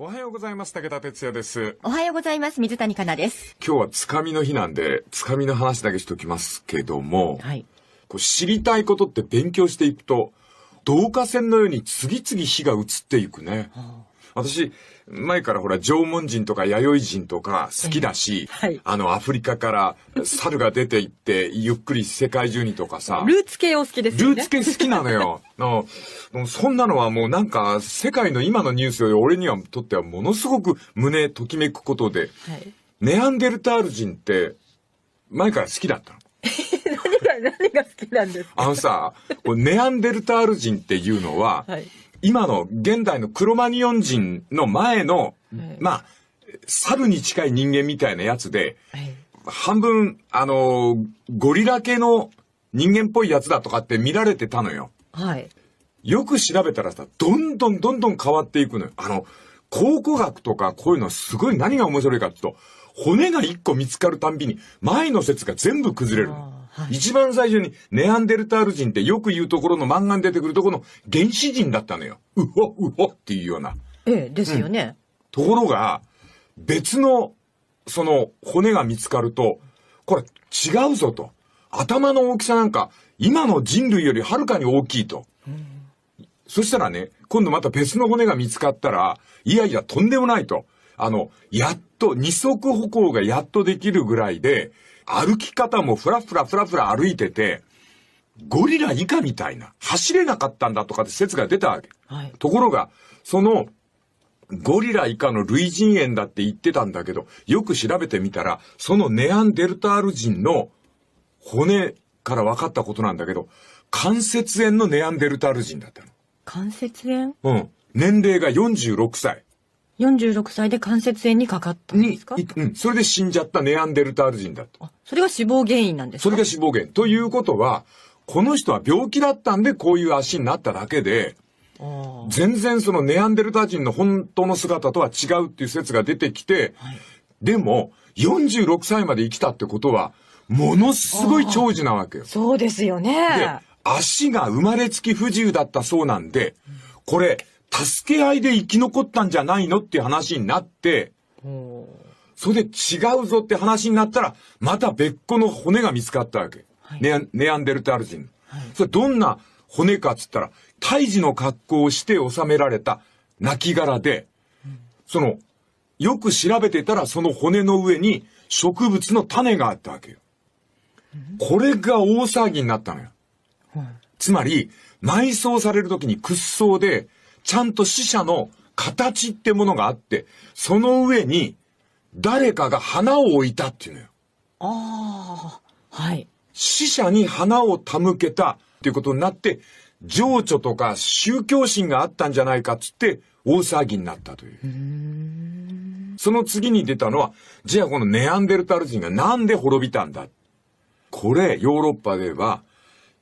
おはようございます。武田哲也です。おはようございます。水谷香奈です。今日はつかみの日なんで、つかみの話だけしときますけども、はい、こう知りたいことって勉強していくと、導火線のように次々火が移っていくね。はあ私、前からほら、縄文人とか弥生人とか好きだし、はい、あの、アフリカから猿が出ていって、ゆっくり世界中にとかさ。ルーツ系を好きですよね。ルーツ系好きなのよ。のそんなのはもうなんか、世界の今のニュースより俺にはとってはものすごく胸ときめくことで、はい、ネアンデルタール人って、前から好きだったの。何が、何が好きなんですかあのさ、ネアンデルタール人っていうのは、はい今の現代のクロマニヨン人の前の、まあ、猿に近い人間みたいなやつで、半分、あの、ゴリラ系の人間っぽいやつだとかって見られてたのよ。はい。よく調べたらさ、どんどんどんどん変わっていくのよ。あの、考古学とかこういうのはすごい何が面白いかって言うと、骨が一個見つかるたんびに前の説が全部崩れるはい、一番最初にネアンデルタール人ってよく言うところの漫画に出てくるところの原始人だったのよ。うほうほっていうような。ええ、ですよね。うん、ところが、別の、その骨が見つかると、これ違うぞと。頭の大きさなんか、今の人類よりはるかに大きいと。うん、そしたらね、今度また別の骨が見つかったら、いやいやとんでもないと。あの、やっと、二足歩行がやっとできるぐらいで、歩き方もふらふらふらふら歩いてて、ゴリラ以下みたいな、走れなかったんだとかって説が出たわけ。はい、ところが、その、ゴリラ以下の類人猿だって言ってたんだけど、よく調べてみたら、そのネアンデルタール人の骨から分かったことなんだけど、関節炎のネアンデルタール人だったの。関節炎うん。年齢が46歳。46歳で関節炎にかかったんですかに、うん、それで死んじゃったネアンデルタール人だと。それが死亡原因なんですかそれが死亡原因。ということは、この人は病気だったんでこういう足になっただけで、全然そのネアンデルター人の本当の姿とは違うっていう説が出てきて、はい、でも46歳まで生きたってことは、ものすごい長寿なわけよ。そうですよね。で、足が生まれつき不自由だったそうなんで、これ、助け合いで生き残ったんじゃないのっていう話になって、それで違うぞって話になったら、また別個の骨が見つかったわけ。はい、ネネアンデルタール人。はい、それどんな骨かっつったら、胎児の格好をして収められた亡骸で、その、よく調べてたらその骨の上に植物の種があったわけよ。これが大騒ぎになったのよ。つまり、埋葬される時に屈葬で、ちゃんと死者の形ってものがあって、その上に誰かが花を置いたっていうのよ。ああ、はい。死者に花を手向けたっていうことになって、情緒とか宗教心があったんじゃないかっつって大騒ぎになったという。うその次に出たのは、じゃあこのネアンデルタル人がなんで滅びたんだ。これ、ヨーロッパでは、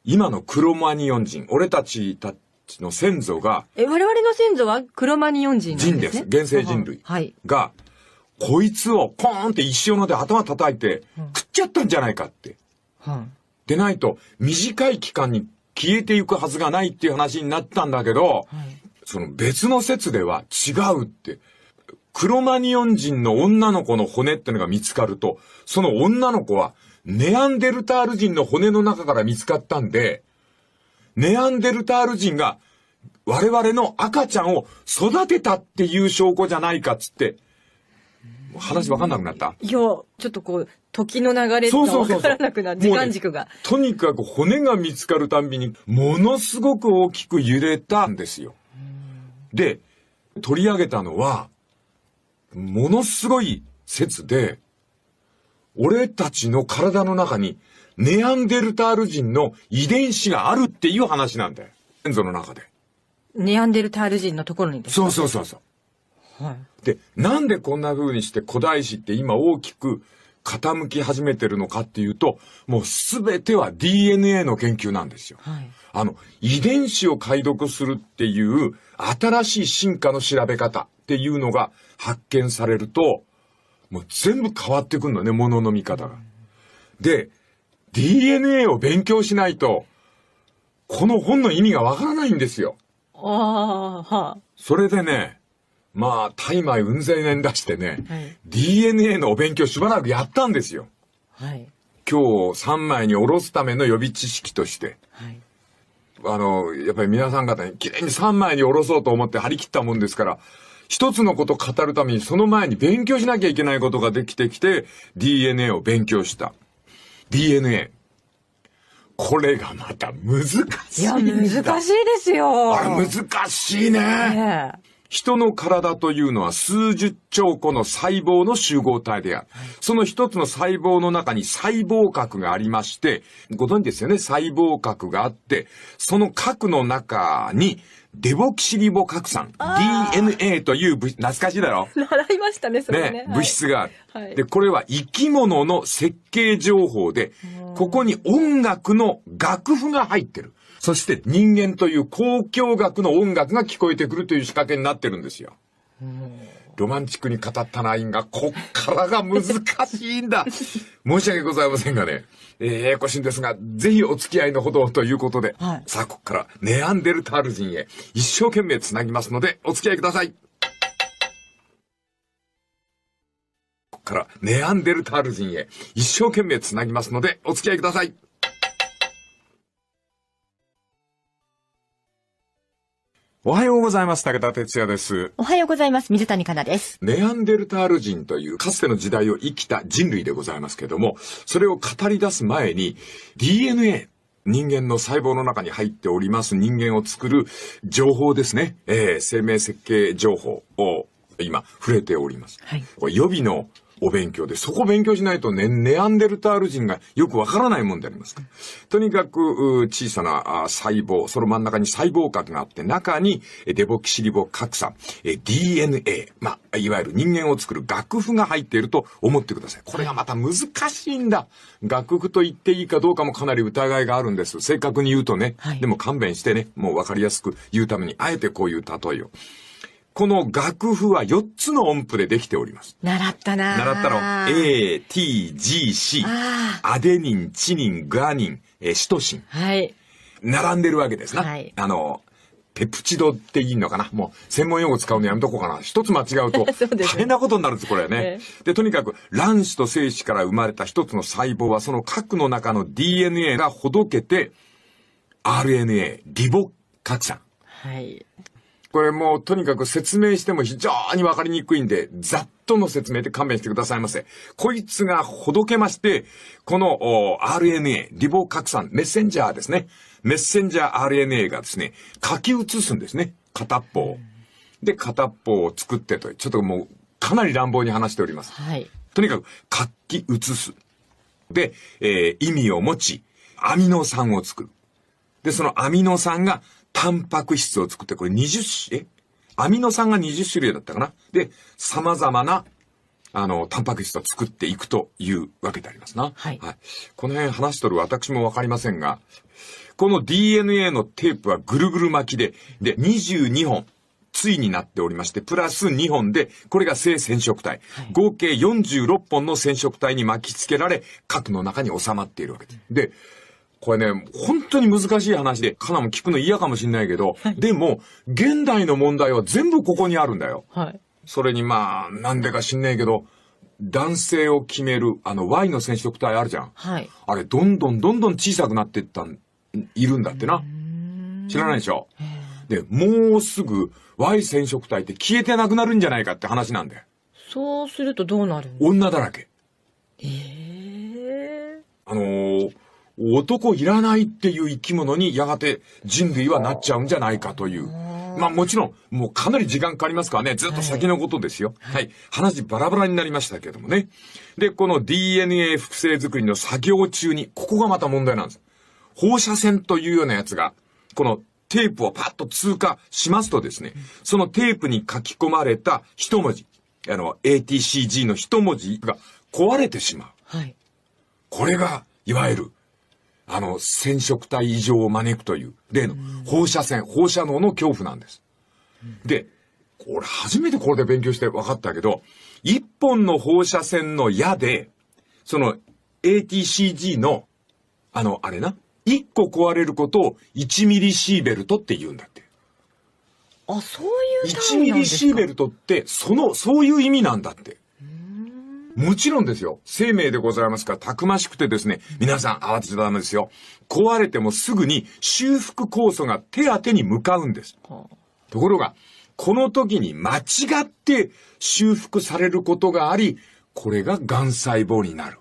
今のクロマニオン人、俺たちちの先祖が、え、我々の先祖はクロマニヨン人人です。原生人類が、こいつをポーンって石斧で頭叩いて、食っちゃったんじゃないかって。でないと、短い期間に消えていくはずがないっていう話になったんだけど、その別の説では違うって。クロマニヨン人の女の子の骨ってのが見つかると、その女の子はネアンデルタール人の骨の中から見つかったんで、ネアンデルタール人が我々の赤ちゃんを育てたっていう証拠じゃないかっつって、話わかんなくなったいや、ちょっとこう、時の流れかわからなくなる、時間軸が、ね、とにかく骨が見つかるたんびに、ものすごく大きく揺れたんですよ。で、取り上げたのは、ものすごい説で、俺たちの体の中にネアンデルタール人の遺伝子があるっていう話なんだよ。祖の中で。ネアンデルタール人のところにですそうそうそうそう。はい。で、なんでこんな風にして古代史って今大きく傾き始めてるのかっていうと、もうすべては DNA の研究なんですよ。はい。あの、遺伝子を解読するっていう新しい進化の調べ方っていうのが発見されると、もう全部変わってくるのね、ものの見方が。で、DNA を勉強しないと、この本の意味がわからないんですよ。ああ、はあ。それでね、まあ、大枚うんぜい年出してね、はい、DNA のお勉強しばらくやったんですよ。はい。今日3枚におろすための予備知識として。はい。あの、やっぱり皆さん方に綺麗に3枚におろそうと思って張り切ったもんですから、一つのことを語るためにその前に勉強しなきゃいけないことができてきて、DNA を勉強した。DNA。これがまた難しい。いや、難しいですよ。あれ難しいね。ね人の体というのは数十兆個の細胞の集合体である。その一つの細胞の中に細胞核がありまして、ご存知ですよね、細胞核があって、その核の中にデボキシリボ核酸、DNA という物、懐かしいだろ習いましたね、それね。ね物質がある、はい、で、これは生き物の設計情報で、ここに音楽の楽譜が入ってる。そして人間という公共楽の音楽が聞こえてくるという仕掛けになってるんですよ。ロマンチックに語ったラインが、こっからが難しいんだ 申し訳ございませんがね、えー、やこしんですが、ぜひお付き合いのほどということで、はい、さあ、ここからネアンデルタール人へ一生懸命つなぎますので、お付き合いください。ここからネアンデルタール人へ一生懸命つなぎますので、お付き合いください。おはようございます。武田哲也です。おはようございます。水谷香奈です。ネアンデルタール人というかつての時代を生きた人類でございますけども、それを語り出す前に DNA 人間の細胞の中に入っております人間を作る情報ですね。えー、生命設計情報を今触れております。はい、予備のお勉強で、そこ勉強しないとね、ネアンデルタール人がよくわからないもんでありますか。とにかく、小さな細胞、その真ん中に細胞核があって、中にデボキシリボ核酸、DNA、まあ、いわゆる人間を作る楽譜が入っていると思ってください。これがまた難しいんだ。楽譜と言っていいかどうかもかなり疑いがあるんです。正確に言うとね、はい、でも勘弁してね、もうわかりやすく言うために、あえてこういう例えを。この楽譜は4つの音符でできております。習ったな習ったの。A, T, G, C。アデニン、チニン、グアニン、えシトシン。はい。並んでるわけですな。はい、あの、ペプチドっていいのかなもう専門用語使うのやめとこうかな。一つ間違うと 大変なことになるんです、これはね。で、とにかく卵子と精子から生まれた一つの細胞はその核の中の DNA がほどけて RNA、リボ核酸。はい。これもうとにかく説明しても非常にわかりにくいんで、ざっとの説明で勘弁してくださいませ。こいつがほどけまして、この RNA、リボ核酸、メッセンジャーですね。メッセンジャー RNA がですね、書き写すんですね。片方で、片方を作ってと、ちょっともうかなり乱暴に話しております。はい、とにかく書き写す。で、えー、意味を持ち、アミノ酸を作る。で、そのアミノ酸がタンパク質を作って、これ20種、えアミノ酸が20種類だったかなで、様々な、あの、タンパク質を作っていくというわけでありますな。はい。はい、この辺話しとる私もわかりませんが、この DNA のテープはぐるぐる巻きで、で、22本。ついになっておりまして、プラス2本で、これが性染色体。合計46本の染色体に巻き付けられ、核の中に収まっているわけです。で、これね、本当に難しい話で、カナも聞くの嫌かもしんないけど、はい、でも、現代の問題は全部ここにあるんだよ。はい。それにまあ、なんでか知んないけど、男性を決める、あの、Y の染色体あるじゃん。はい。あれ、どんどんどんどん小さくなっていったん、いるんだってな。知らないでしょ。で、もうすぐ Y 染色体って消えてなくなるんじゃないかって話なんだよ。そうするとどうなる女だらけ。ええー、あのー男いらないっていう生き物にやがて人類はなっちゃうんじゃないかという。まあもちろん、もうかなり時間かかりますからね、ずっと先のことですよ。はい。はい、話バラバラになりましたけどもね。で、この DNA 複製作りの作業中に、ここがまた問題なんです。放射線というようなやつが、このテープをパッと通過しますとですね、そのテープに書き込まれた一文字、あの、ATCG の一文字が壊れてしまう。はい。これが、いわゆる、あの、染色体異常を招くという、例の放射線、放射能の恐怖なんです。で、俺初めてこれで勉強して分かったけど、一本の放射線の矢で、その ATCG の、あの、あれな、一個壊れることを1ミリシーベルトって言うんだって。あ、そういう単位1ミリシーベルトって、その、そういう意味なんだって。もちろんですよ。生命でございますから、たくましくてですね、皆さん慌てちゃダメですよ。壊れてもすぐに修復酵素が手当てに向かうんです。ところが、この時に間違って修復されることがあり、これが癌細胞になる。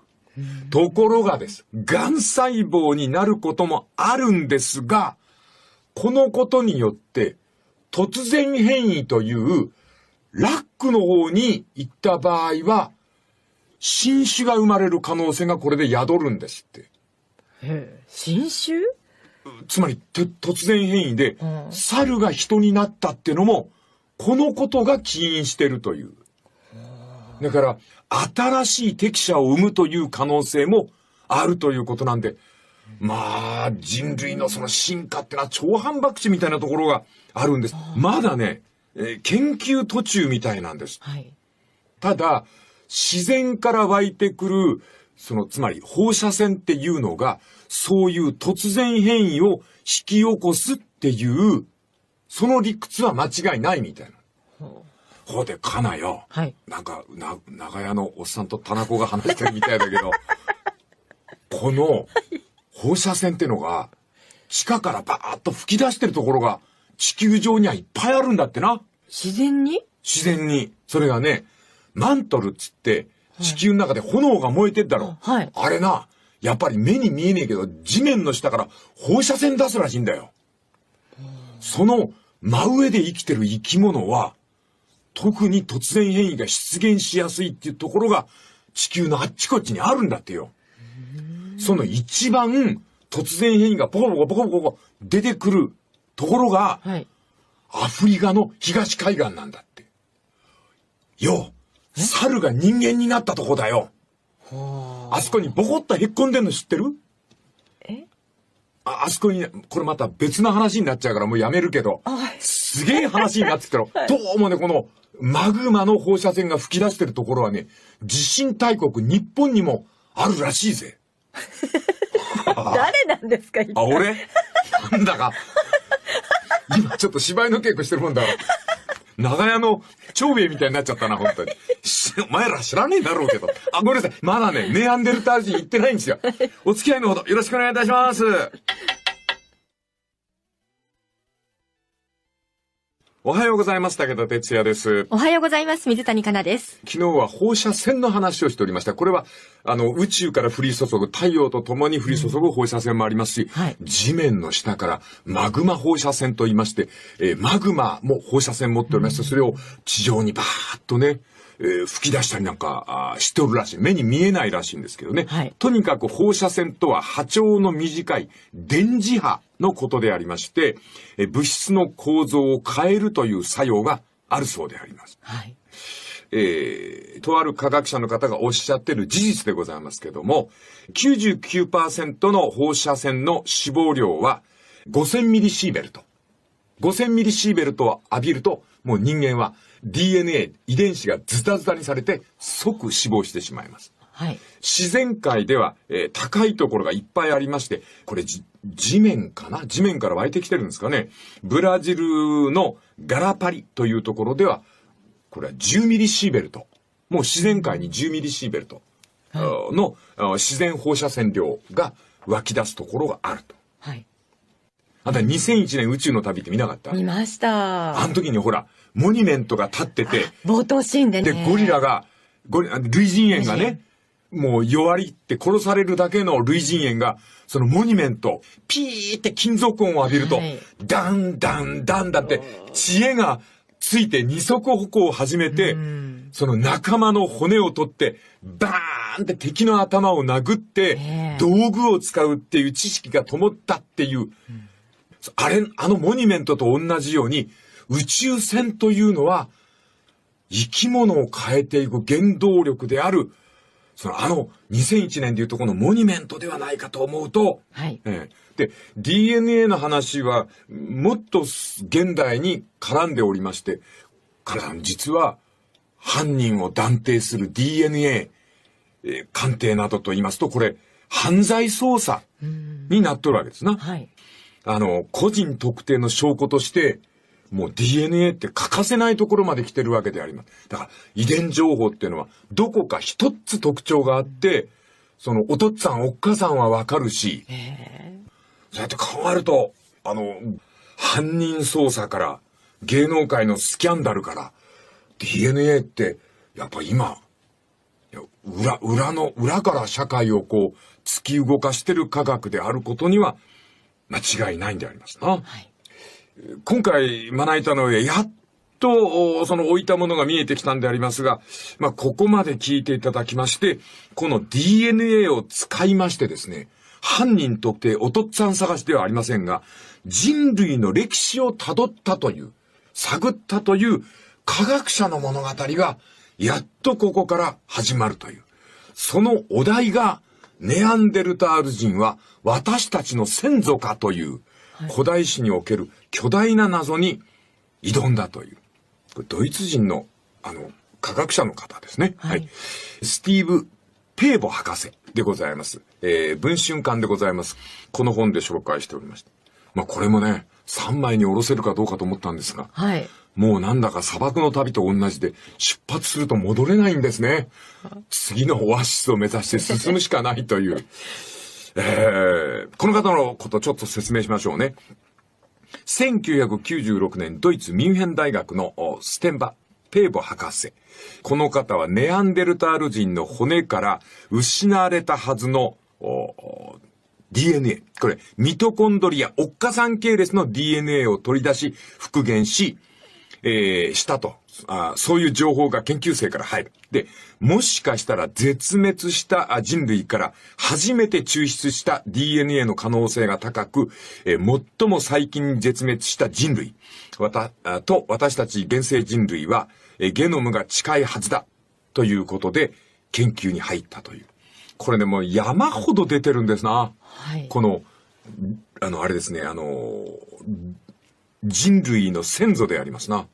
ところがです。癌細胞になることもあるんですが、このことによって、突然変異という、ラックの方に行った場合は、新種が生まれる可能性がこれで宿るんですって。へ新種つまり、突然変異で、うん、猿が人になったっていうのも、このことが起因してるという。だから、新しい適者を生むという可能性もあるということなんで、まあ、人類のその進化ってのは超反爆地みたいなところがあるんです。まだね、えー、研究途中みたいなんです。はい、ただ、自然から湧いてくる、その、つまり放射線っていうのが、そういう突然変異を引き起こすっていう、その理屈は間違いないみたいな。ほうで、かなよ。はい。なんか、な、長屋のおっさんと田中が話してるみたいだけど、この、放射線ってのが、地下からバーッと吹き出してるところが、地球上にはいっぱいあるんだってな。自然に自然に。それがね、マントルっつって、地球の中で炎が燃えてんだろ。はい、あれな、やっぱり目に見えねえけど、地面の下から放射線出すらしいんだよ。その真上で生きてる生き物は、特に突然変異が出現しやすいっていうところが、地球のあっちこっちにあるんだってよ。その一番突然変異がポコポコポコポコ出てくるところが、はい、アフリカの東海岸なんだって。よう。猿が人間になったとこだよ。あそこにボコッとへっこんでんの知ってるえあ、あそこに、これまた別の話になっちゃうからもうやめるけど、すげえ話になってきたろ。どうもね、このマグマの放射線が吹き出してるところはね、地震大国日本にもあるらしいぜ。誰なんですかあ、俺なんだか。今ちょっと芝居の稽古してるもんだろ。長屋の長兵衛みたいになっちゃったな、本当に。お前ら知らねえだろうけど。あ、ごめんなさい。まだね、ネアンデルター人行ってないんですよ。お付き合いのほどよろしくお願いいたします。おはようございます。武田哲也です。おはようございます。水谷香奈です。昨日は放射線の話をしておりました。これは、あの、宇宙から降り注ぐ、太陽と共に降り注ぐ放射線もありますし、うんはい、地面の下からマグマ放射線と言いまして、えー、マグマも放射線持っておりまして、それを地上にバーッとね、えー、吹き出したりなんかあしてるらしい。目に見えないらしいんですけどね。はい、とにかく放射線とは波長の短い電磁波のことでありまして、えー、物質の構造を変えるという作用があるそうであります。はい。えー、とある科学者の方がおっしゃってる事実でございますけども、99%の放射線の死亡量は5000ミリシーベルト。5000ミリシーベルトを浴びると、もう人間は DNA、遺伝子がズタズタにされて即死亡してしまいます。はい、自然界では、えー、高いところがいっぱいありまして、これ地面かな地面から湧いてきてるんですかね。ブラジルのガラパリというところでは、これは10ミリシーベルト。もう自然界に10ミリシーベルトの、はい、自然放射線量が湧き出すところがあると。はい。あんた2001年宇宙の旅って見なかった見ました。あの時にほら、モニュメントが立ってて、冒頭シーンでね。で、ゴリラが、ゴリ類人猿がね、もう弱りって殺されるだけの類人猿が、そのモニュメント、ピーって金属音を浴びると、はい、ダンダンダンだって、知恵がついて二足歩行を始めて、その仲間の骨を取って、バーンって敵の頭を殴って、道具を使うっていう知識が灯ったっていう、あれ、あのモニュメントと同じように、宇宙船というのは、生き物を変えていく原動力である、そのあの2001年でいうとこのモニュメントではないかと思うと、はいえー、で DNA の話はもっと現代に絡んでおりまして彼ら実は犯人を断定する DNA、えー、鑑定などと言いますとこれ犯罪捜査になっとるわけですな。はい、あの個人特定の証拠としてもう DNA って欠かせないところまで来てるわけであります。だから遺伝情報っていうのはどこか一つ特徴があって、そのお父さんおっかさんはわかるし、そうやって考えると、あの、犯人捜査から芸能界のスキャンダルから DNA ってやっぱ今、裏、裏の、裏から社会をこう突き動かしてる科学であることには間違いないんでありますな。はい今回、まな板の上、やっと、その置いたものが見えてきたんでありますが、まあ、ここまで聞いていただきまして、この DNA を使いましてですね、犯人特定、おとっつぁん探しではありませんが、人類の歴史を辿ったという、探ったという科学者の物語が、やっとここから始まるという。そのお題が、ネアンデルタール人は私たちの先祖かという、古代史における巨大な謎に挑んだという、ドイツ人の、あの、科学者の方ですね。はい、スティーブ・ペーボ博士でございます。えー、文春館でございます。この本で紹介しておりました。まあ、これもね、3枚におろせるかどうかと思ったんですが、はい。もうなんだか砂漠の旅と同じで、出発すると戻れないんですね。次のオアシスを目指して進むしかないという。えー、この方のことちょっと説明しましょうね。1996年ドイツミュンヘン大学のステンバ、ペーボ博士。この方はネアンデルタール人の骨から失われたはずの DNA。これ、ミトコンドリア、オッカん系列の DNA を取り出し、復元し、えー、したとあそういう情報が研究生から入る。で、もしかしたら絶滅した人類から初めて抽出した DNA の可能性が高く、え最も最近絶滅した人類わたと私たち現生人類は、えゲノムが近いはずだということで研究に入ったという。これね、もう山ほど出てるんですな。はい、この、あの、あれですね、あの、人類の先祖でありますな。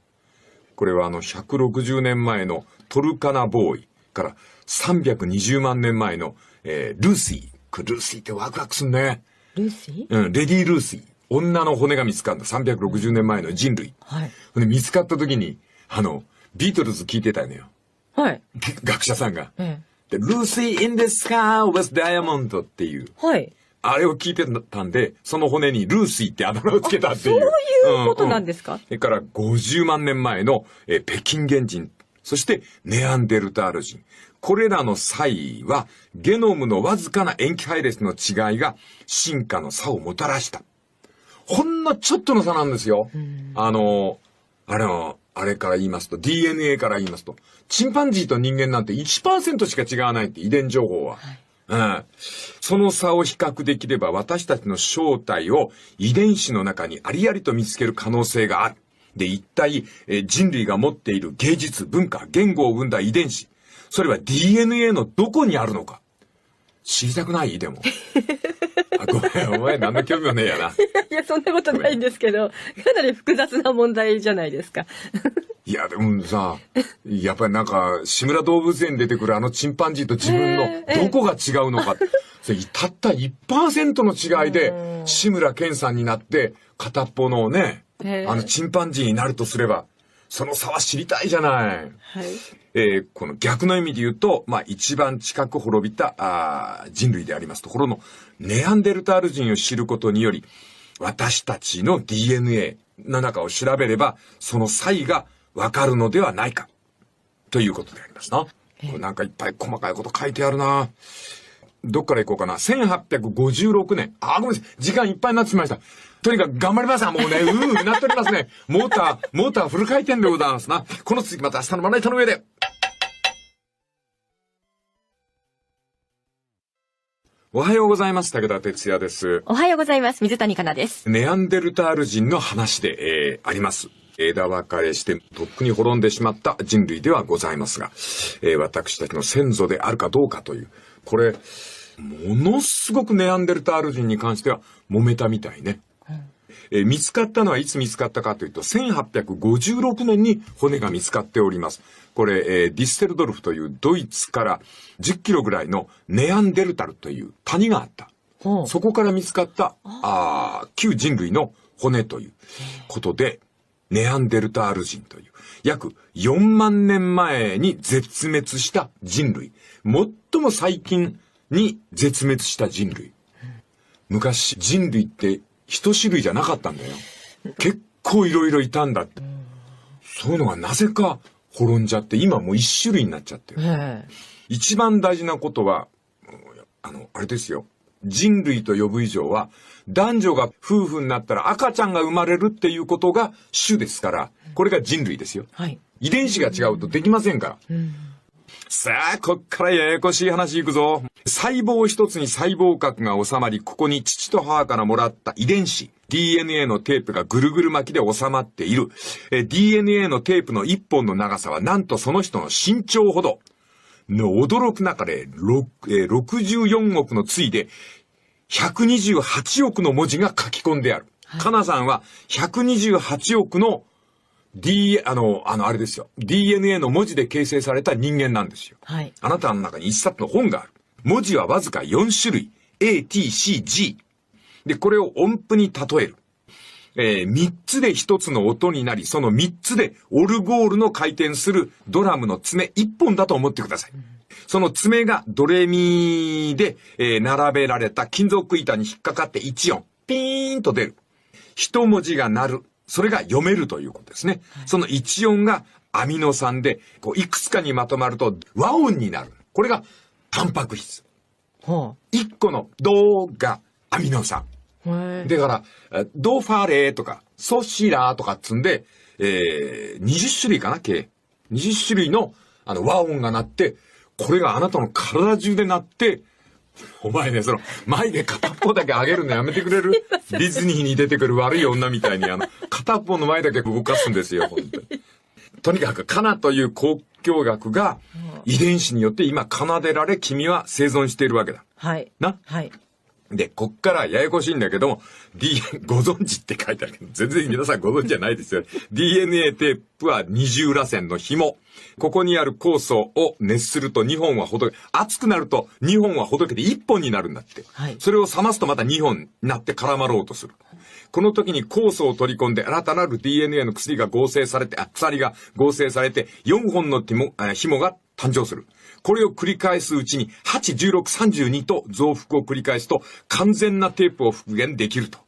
これはあの160年前のトルカナボーイから320万年前の、えー、ルーシー。これルーシーってワクワクすんね。ルーシーうん、レディー・ルーシー。女の骨が見つかった360年前の人類。はい。で見つかった時に、あの、ビートルズ聞いてたのよ。はい。学者さんが。で、ルーシー・イン・デスカー・ウェス・ダイヤモンドっていう。はい。あれを聞いてたんで、その骨にルーシーってあだ名をつけたっていう。そういうことなんですか、うんうん、それから50万年前の、えー、北京原人、そしてネアンデルタール人。これらの際は、ゲノムのわずかな塩基配列の違いが進化の差をもたらした。ほんのちょっとの差なんですよ。あの、あれの、あれから言いますと、DNA から言いますと、チンパンジーと人間なんて1%しか違わないって遺伝情報は。はいうん。その差を比較できれば私たちの正体を遺伝子の中にありありと見つける可能性がある。で、一体、え人類が持っている芸術、文化、言語を生んだ遺伝子。それは DNA のどこにあるのか。知りたくないでも。あ、ごめん、お前何の興味もねえやな。いや、そんなことないんですけど、かなり複雑な問題じゃないですか。いや、でもさ、やっぱりなんか、志村動物園出てくるあのチンパンジーと自分のどこが違うのか。そ れたった1%の違いで、志村けんさんになって、片っぽのね、あのチンパンジーになるとすれば、その差は知りたいじゃない。はい、えー、この逆の意味で言うと、まあ一番近く滅びたあ人類でありますところの、ネアンデルタール人を知ることにより、私たちの DNA の中を調べれば、その差異がわかるのではないか、ということでありますな。これなんかいっぱい細かいこと書いてあるな。どっから行こうかな。1856年。あ、ごめんなさい。時間いっぱいになってしまいました。とにかく頑張りますもうね、うーうなっておりますね。モーター、モーターフル回転でございますな。この続きまた明日のまな板の上で。おはようございます。武田哲也です。おはようございます。水谷香奈です。ネアンデルタール人の話で、えー、あります。枝分かれして、とっくに滅んでしまった人類ではございますが、えー、私たちの先祖であるかどうかという、これ、ものすごくネアンデルタール人に関しては揉めたみたいね。え見つかったのはいつ見つかったかというと、1856年に骨が見つかっております。これ、えー、ディステルドルフというドイツから10キロぐらいのネアンデルタルという谷があった。そこから見つかった、あ旧人類の骨ということで、ネアンデルタール人という、約4万年前に絶滅した人類。最も最近に絶滅した人類。昔、人類って一種類じゃなかったんだよ。結構いろいろいたんだって。そういうのがなぜか滅んじゃって、今もう一種類になっちゃってる。一番大事なことは、あの、あれですよ。人類と呼ぶ以上は、男女が夫婦になったら赤ちゃんが生まれるっていうことが種ですから、これが人類ですよ。はい、遺伝子が違うとできませんから。うんさあ、こっからややこしい話いくぞ。細胞一つに細胞核が収まり、ここに父と母からもらった遺伝子、DNA のテープがぐるぐる巻きで収まっている。DNA のテープの一本の長さは、なんとその人の身長ほど。の驚く中で、えー、64億のついで、128億の文字が書き込んである。はい、かなさんは128億の D、あの、あの、あれですよ。DNA の文字で形成された人間なんですよ。はい。あなたの中に一冊の本がある。文字はわずか4種類。A, T, C, G。で、これを音符に例える。えー、3つで1つの音になり、その3つでオルゴールの回転するドラムの爪1本だと思ってください。うんその爪がドレミで、え並べられた金属板に引っかかって1音、ピーンと出る。一文字が鳴る。それが読めるということですね。はい、その1音がアミノ酸で、こう、いくつかにまとまると和音になる。これがタンパク質。1個のドがアミノ酸。だから、ドファレーとか、ソシラーとかっつんで、えー、20種類かな、計。20種類の、あの、和音が鳴って、これがあなたの体中で鳴って、お前ね、その、前で片っぽだけ上げるのやめてくれる ディズニーに出てくる悪い女みたいに、あの、片っぽの前だけ動かすんですよ、本当に。とにかく、カナという交響楽が、遺伝子によって今奏でられ、君は生存しているわけだ。はい。なはい。で、こっからややこしいんだけども、d ご存知って書いてあるけど、全然皆さんご存知じゃないですよ。DNA テープは二重螺旋の紐。ここにある酵素を熱すると2本はほどけ、熱くなると2本はほどけて1本になるんだって。はい、それを冷ますとまた2本になって絡まろうとする。この時に酵素を取り込んで新たなる DNA の薬が合成されて、あ、鎖が合成されて、4本の紐が誕生する。これを繰り返すうちに、8、16、32と増幅を繰り返すと、完全なテープを復元できると。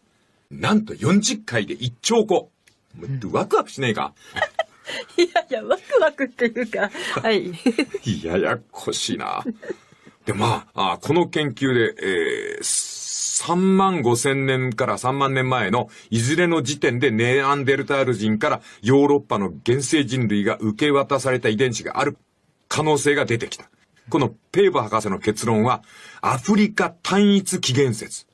なんと40回で1兆個。ワクワクしねえか。いやいや、ワクワクっていうか、はい。いややこしいな。で、まあ、あこの研究で、えー、3万5千年から3万年前のいずれの時点でネアンデルタール人からヨーロッパの原生人類が受け渡された遺伝子がある可能性が出てきた。このペーー博士の結論は、アフリカ単一起源説。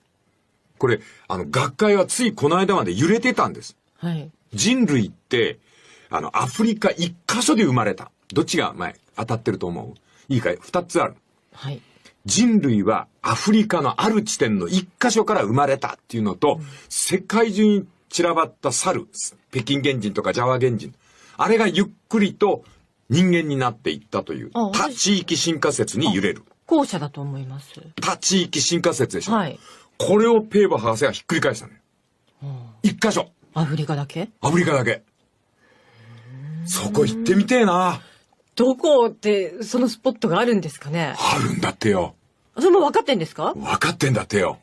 これ、あの、学会はついこの間まで揺れてたんです。はい。人類って、あの、アフリカ一箇所で生まれた。どっちが前、当たってると思ういいかい二つある。はい。人類はアフリカのある地点の一箇所から生まれたっていうのと、うん、世界中に散らばった猿、北京原人とかジャワ原人、あれがゆっくりと人間になっていったという、立ち行き進化説に揺れる。後者だと思います。立ち行き進化説でしょ。はい。これをペーバー博士がひっくり返したね。一箇所。アフリカだけアフリカだけ。そこ行ってみてえな。どこってそのスポットがあるんですかねあるんだってよ。それも分かってんですか分かってんだってよ。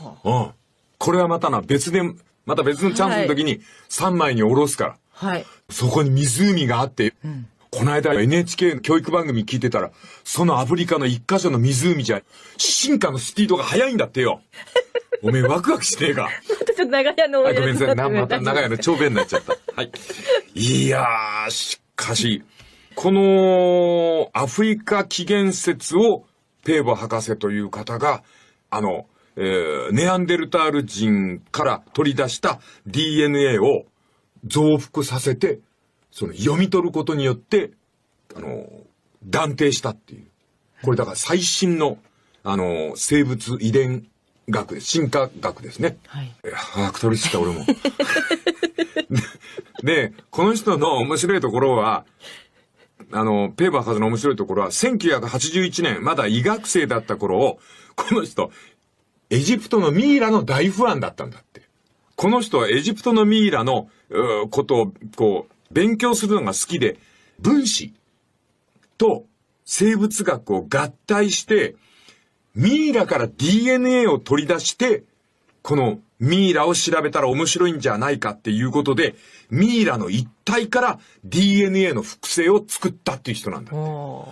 はあ、うん。これはまたな、別で、また別のチャンスの時に3枚におろすから。はい。そこに湖があって、うん、この間 NHK の教育番組聞いてたら、そのアフリカの一箇所の湖じゃ、進化のスピードが速いんだってよ。おめえワクワクしねえか。またちょっと長屋のごめんなさい。また長屋の長弁になっちゃった。はい。いやー、しかし、このアフリカ起源説をペーボ博士という方が、あの、えー、ネアンデルタール人から取り出した DNA を増幅させてその読み取ることによって、あの、断定したっていう。これだから最新の、あの、生物遺伝学です。進化学ですね。はい。把握取りした俺も。で、この人の面白いところは、あの、ペーパー博士の面白いところは、1981年、まだ医学生だった頃を、この人、エジプトのミイラの大ファンだったんだって。この人はエジプトのミイラの、ことを、こう、勉強するのが好きで、分子と生物学を合体して、ミイラから DNA を取り出して、このミイラを調べたら面白いんじゃないかっていうことで、ミイラの一体から DNA の複製を作ったっていう人なんだこ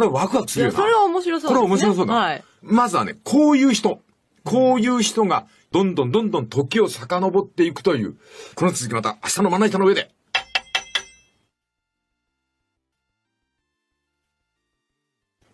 れワクワクするよな。それは面白そう、ね、これ面白そうだ、はい、まずはね、こういう人。こういう人が、どんどんどんどん時を遡っていくという。この続きまた明日のまな板の上で。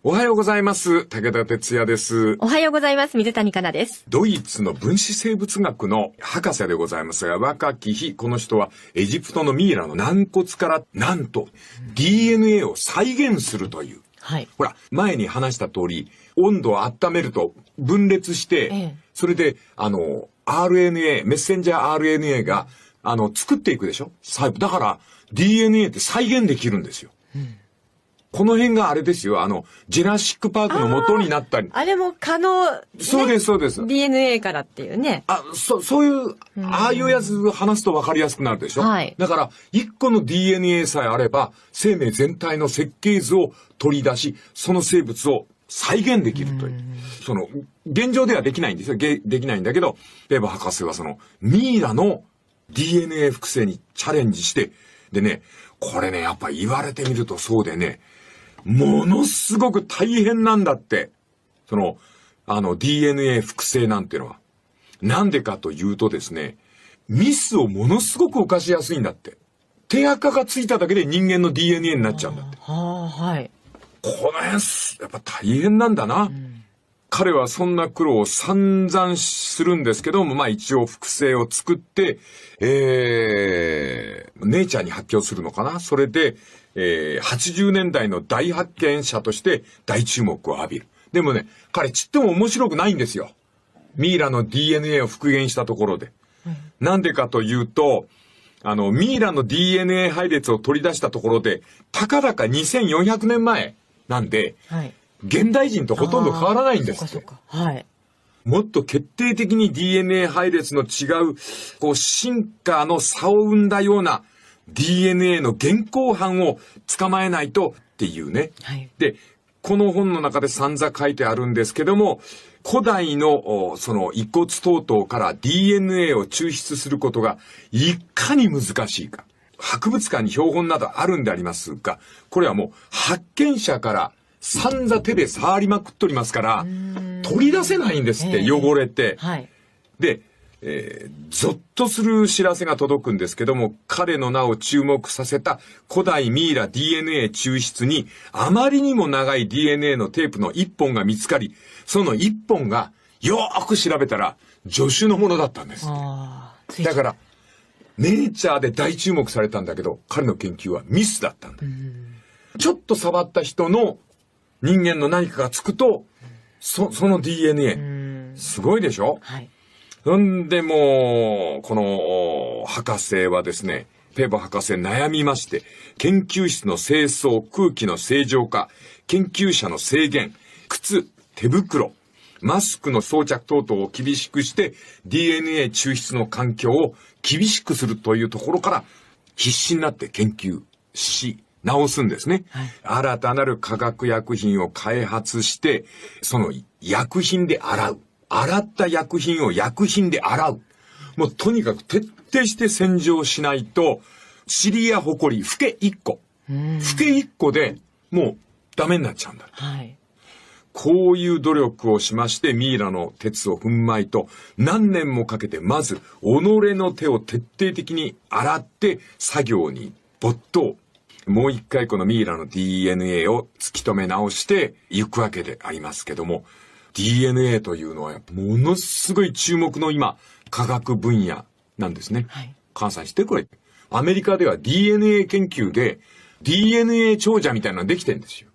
おはようございます。武田哲也です。おはようございます。水谷香奈です。ドイツの分子生物学の博士でございますが、若き日、この人はエジプトのミイラの軟骨から、なんと DNA を再現するという。はい。ほら、前に話した通り、温度を温めると分裂して、ええ、それで、あの、RNA、メッセンジャー RNA が、あの、作っていくでしょ細胞。だから、DNA って再現できるんですよ。うんこの辺があれですよ、あの、ジェラシックパークの元になったり。あれも可能、ね、そうです、そうです。DNA からっていうね。あ、そ、そういう、ああいうやつ話すと分かりやすくなるでしょ。はい。だから、一個の DNA さえあれば、生命全体の設計図を取り出し、その生物を再現できるという。うその、現状ではできないんですよ。できないんだけど、レバ博士はその、ミイラの DNA 複製にチャレンジして、でね、これね、やっぱ言われてみるとそうでね、ものすごく大変なんだって。その、あの DNA 複製なんてのは。なんでかというとですね、ミスをものすごく犯しやすいんだって。手垢がついただけで人間の DNA になっちゃうんだって。はい。この辺、やっぱ大変なんだな。うん彼はそんな苦労を散々するんですけども、まあ一応複製を作って、えー、ネイチャーに発表するのかなそれで、えー、80年代の大発見者として大注目を浴びる。でもね、彼ちっとも面白くないんですよ。ミイラの DNA を復元したところで。な、うんでかというと、あの、ミイラの DNA 配列を取り出したところで、たかだか2400年前なんで、はい現代人とほとんど変わらないんですって。はい。もっと決定的に DNA 配列の違う、こう、進化の差を生んだような DNA の現行犯を捕まえないとっていうね。はい、で、この本の中で散々書いてあるんですけども、古代のその遺骨等々から DNA を抽出することがいかに難しいか。博物館に標本などあるんでありますが、これはもう発見者から散々手で触りまくっとりますから、取り出せないんですって、汚れて。はい、で、えー、ぞっとする知らせが届くんですけども、彼の名を注目させた古代ミイラ DNA 抽出に、あまりにも長い DNA のテープの一本が見つかり、その一本が、よーく調べたら、助手のものだったんです。だから、ネイチャーで大注目されたんだけど、彼の研究はミスだったんだ。ちょっと触った人の人間の何かがつくと、そ、その DNA。すごいでしょはい。そんでもう、この、博士はですね、ペーボ博士悩みまして、研究室の清掃、空気の正常化、研究者の制限、靴、手袋、マスクの装着等々を厳しくして、DNA 抽出の環境を厳しくするというところから、必死になって研究し、直すんですね、はい、新たなる化学薬品を開発して、その薬品で洗う。洗った薬品を薬品で洗う。もうとにかく徹底して洗浄しないと、リやホコリ、フケ1個。フケ1個でもうダメになっちゃうんだ。はい、こういう努力をしまして、ミイラの鉄を粉米と何年もかけて、まず、己の手を徹底的に洗って作業に没頭。もう一回このミイラの DNA を突き止め直していくわけでありますけども、DNA というのはものすごい注目の今、科学分野なんですね。はい、関西してこれ。アメリカでは DNA 研究で DNA 長者みたいなのできてんですよ。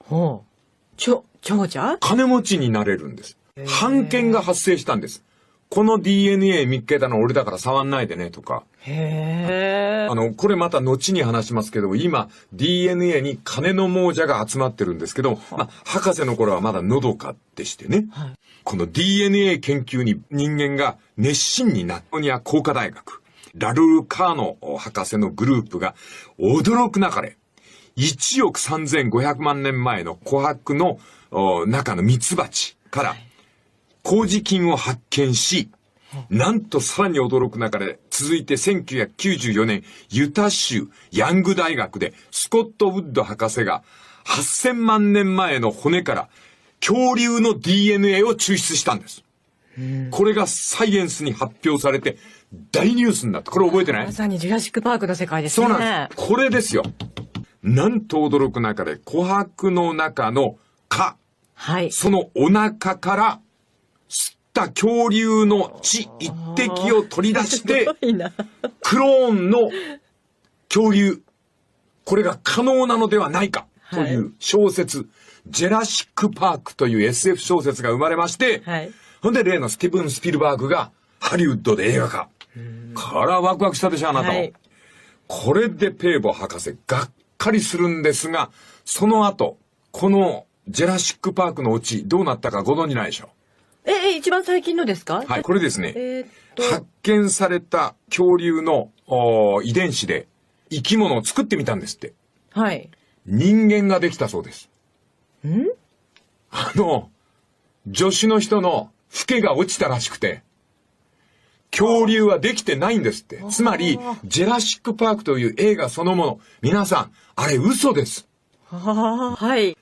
ほう。ちょ、長者金持ちになれるんです。判権が発生したんです。この DNA 見っけたの俺だから触んないでねとか、へあの、これまた後に話しますけども、今、DNA に金の亡者が集まってるんですけど、まあ、博士の頃はまだのどかでしてね、はい、この DNA 研究に人間が熱心になったには工科大学、ラルル・カーノ博士のグループが驚くなかれ、1億3500万年前の琥珀の中のミツバチから、麹菌を発見し、なんとさらに驚くなかれ、続いて1994年、ユタ州ヤング大学でスコット・ウッド博士が8000万年前の骨から恐竜の DNA を抽出したんです。これがサイエンスに発表されて大ニュースになった。これ覚えてないまさにジュラシックパークの世界ですね。そうなんです。これですよ。なんと驚く中で琥珀の中の蚊。はい。そのお腹からった恐竜の血一滴を取り出して、クローンの恐竜、これが可能なのではないかという小説、はい、ジェラシック・パークという SF 小説が生まれまして、はい、ほんで例のスティブン・スピルバーグがハリウッドで映画化。これワクワクしたでしょ、あなたも。はい、これでペーボ博士、がっかりするんですが、その後、このジェラシック・パークのうちどうなったかご存じないでしょえ、一番最近のですかはい、これですね、えー、発見された恐竜の遺伝子で生き物を作ってみたんですって。はい。人間ができたそうです。んあの、助手の人のフケが落ちたらしくて、恐竜はできてないんですって。つまり、ジェラシック・パークという映画そのもの、皆さん、あれ嘘です。ははい。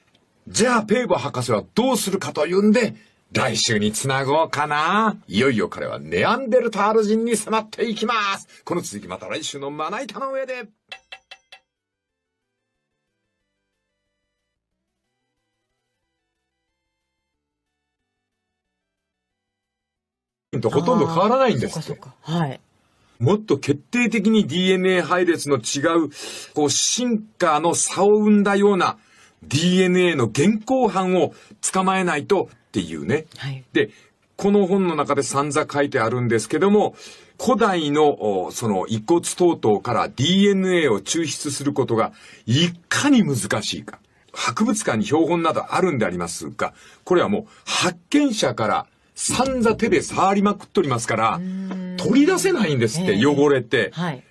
じゃあ、ペーバー博士はどうするかというんで、来週につなごうかな。いよいよ彼はネアンデルタール人に迫っていきます。この続きまた来週のまな板の上で。とほとんど変わらないんですって。はい。もっと決定的に DNA 配列の違う、こう、進化の差を生んだような DNA の現行犯を捕まえないとっていうね。はい、で、この本の中で散々書いてあるんですけども、古代のその遺骨等々から DNA を抽出することがいかに難しいか。博物館に標本などあるんでありますが、これはもう発見者から散々手で触りまくっとりますから、取り出せないんですって、汚れて。はい、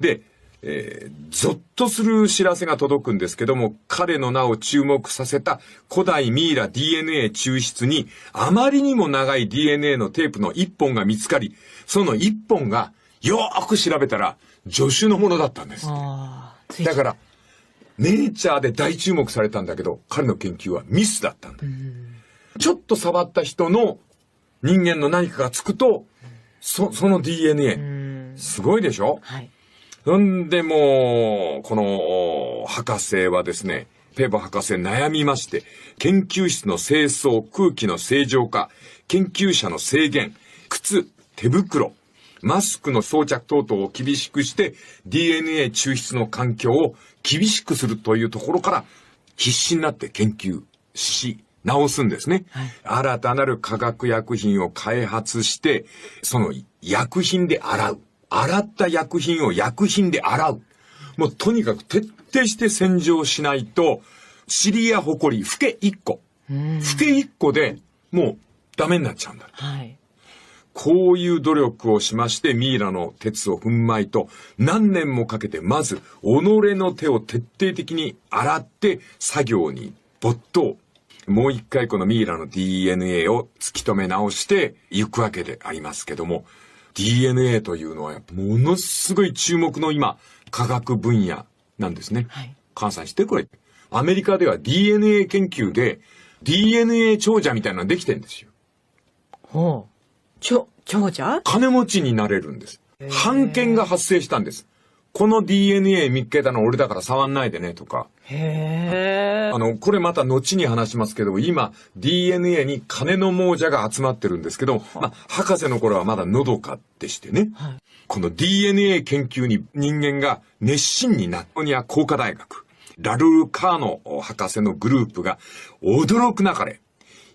で、えー、ゾッとする知らせが届くんですけども、彼の名を注目させた古代ミイラ DNA 抽出に、あまりにも長い DNA のテープの1本が見つかり、その1本が、よーく調べたら、助手のものだったんです。だから、ネイチャーで大注目されたんだけど、彼の研究はミスだったんだ。んちょっと触った人の人間の何かがつくと、そ、その DNA。すごいでしょ、はい、ほんでもう、この、博士はですね、ペーボ博士悩みまして、研究室の清掃、空気の正常化、研究者の制限、靴、手袋、マスクの装着等々を厳しくして、DNA 抽出の環境を厳しくするというところから、必死になって研究し、直すんですね、はい。新たなる化学薬品を開発して、その薬品で洗う。洗った薬品を薬品で洗う。もうとにかく徹底して洗浄しないと、尻やホコリ、フケ1個。フケ1個でもうダメになっちゃうんだ。はい。こういう努力をしまして、ミイラの鉄を粉米と何年もかけて、まず、己の手を徹底的に洗って、作業に没頭。もう一回このミイラの DNA を突き止め直していくわけでありますけども、DNA というのは、ものすごい注目の今、科学分野なんですね。はい、換算してこれ。アメリカでは DNA 研究で、DNA 長者みたいなのができてんですよ。ほう。ちょ、長者金持ちになれるんです。半権が発生したんです。この DNA 見っけたの俺だから触んないでねとか。へあの、これまた後に話しますけど、今 DNA に金の亡者が集まってるんですけど、まあ、博士の頃はまだのどかでしてね、はい、この DNA 研究に人間が熱心になったには工科大学、ラルル・カーノ博士のグループが驚くなかれ、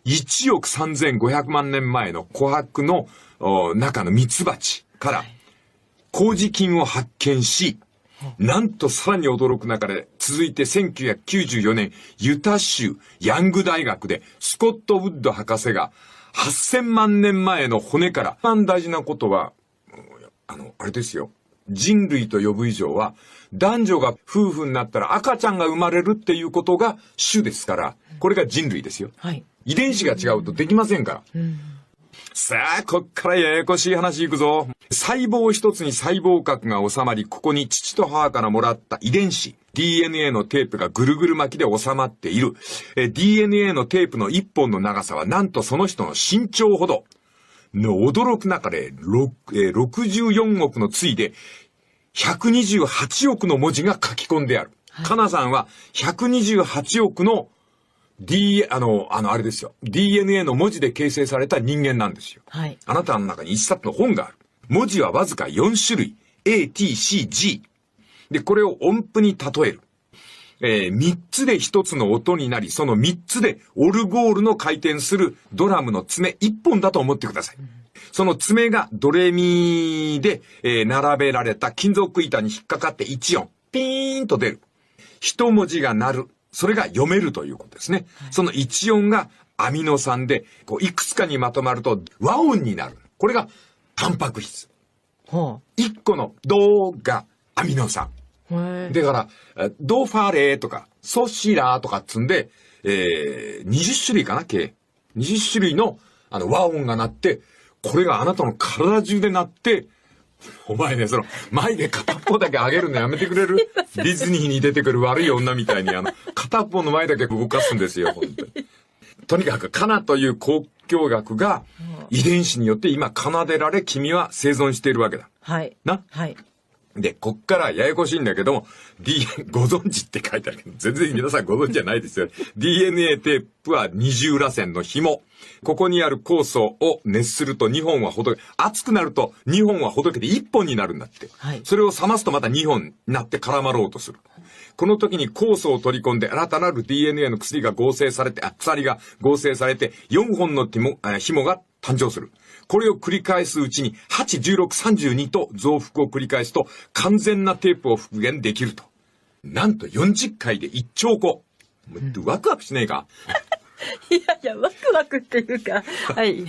1億3500万年前の琥珀の中のミツバチから、はい麹菌を発見し、なんとさらに驚く中で、続いて1994年、ユタ州ヤング大学で、スコット・ウッド博士が、8000万年前の骨から、一番大事なことは、あの、あれですよ。人類と呼ぶ以上は、男女が夫婦になったら赤ちゃんが生まれるっていうことが種ですから、これが人類ですよ。はい、遺伝子が違うとできませんから。うんうんさあ、こっからややこしい話いくぞ。細胞一つに細胞核が収まり、ここに父と母からもらった遺伝子、DNA のテープがぐるぐる巻きで収まっている。え、DNA のテープの一本の長さは、なんとその人の身長ほど。の、驚く中で、6、えー、64億のついで、128億の文字が書き込んである。はい、かなさんは、128億の D、あの、あの、あれですよ。DNA の文字で形成された人間なんですよ。はい。あなたの中に一冊の本がある。文字はわずか4種類。A, T, C, G。で、これを音符に例える。えー、3つで1つの音になり、その3つでオルゴールの回転するドラムの爪1本だと思ってください。その爪がドレミで、えー、並べられた金属板に引っかかって1音、ピーンと出る。一文字が鳴る。それが読めるということですね。その1音がアミノ酸で、こう、いくつかにまとまると和音になる。これがタンパク質。1個の銅がアミノ酸。だから、ドファレーとか、ソシラーとかっつんで、えー、20種類かな、計。20種類の、あの、和音が鳴って、これがあなたの体中で鳴って、お前ね、その、前で片っぽだけ上げるのやめてくれる ディズニーに出てくる悪い女みたいに、あの、片っぽの前だけ動かすんですよ、本当に。とにかく、カナという交響楽が、遺伝子によって今奏でられ、君は生存しているわけだ。はい。なはい。で、こっからややこしいんだけども、d ご存知って書いてあるけど、全然皆さんご存知じゃないですよ、ね。DNA テープは二重螺旋の紐。ここにある酵素を熱すると2本はほどけ、熱くなると2本はほどけて1本になるんだって。はい、それを冷ますとまた2本になって絡まろうとする。この時に酵素を取り込んで新たなる DNA の薬が合成されて、あ、鎖が合成されて、4本の紐が誕生する。これを繰り返すうちに、8、16、32と増幅を繰り返すと、完全なテープを復元できると。なんと40回で1兆個。ワクワクしねえか、いやいや、ワクワクっていうか、はい。い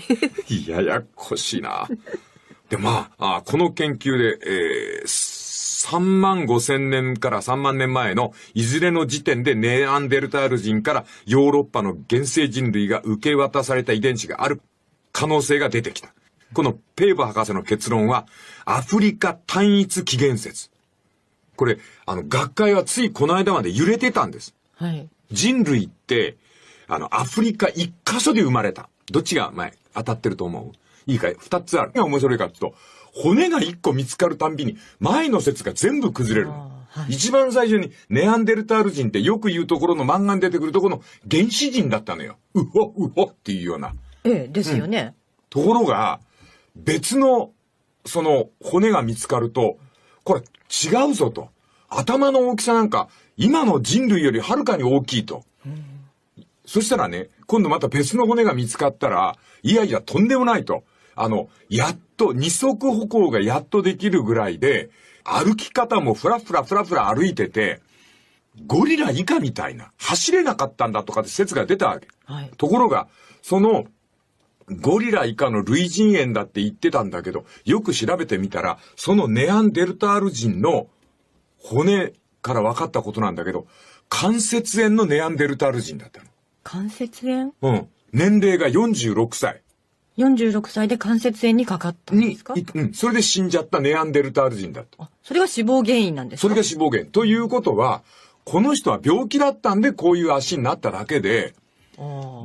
ややこしいな。で、まあ、あこの研究で、えー、3万5千年から3万年前のいずれの時点でネアンデルタール人からヨーロッパの原生人類が受け渡された遺伝子がある可能性が出てきた。このペーブ博士の結論は、アフリカ単一起源説。これ、あの、学会はついこの間まで揺れてたんです。はい。人類って、あの、アフリカ一箇所で生まれた。どっちが前、当たってると思ういいかい二つある。面白いかって言うと、骨が一個見つかるたんびに、前の説が全部崩れる。はい、一番最初にネアンデルタール人ってよく言うところの漫画に出てくるところの原始人だったのよ。うほうほっていうような。ええ、ですよね、うん、ところが、別の、その、骨が見つかると、これ違うぞと。頭の大きさなんか、今の人類よりはるかに大きいと。うん、そしたらね、今度また別の骨が見つかったら、いやいや、とんでもないと。あの、やっと、二足歩行がやっとできるぐらいで、歩き方もふらふらふらふら歩いてて、ゴリラ以下みたいな、走れなかったんだとかって説が出たわけ。はい、ところが、そのゴリラ以下の類人猿だって言ってたんだけど、よく調べてみたら、そのネアンデルタール人の骨から分かったことなんだけど、関節炎のネアンデルタール人だったの。関節炎うん。年齢が46歳。46歳で関節炎にかかったんですかうん。それで死んじゃったネアンデルタール人だった。あ、それが死亡原因なんですかそれが死亡原因。ということは、この人は病気だったんでこういう足になっただけで、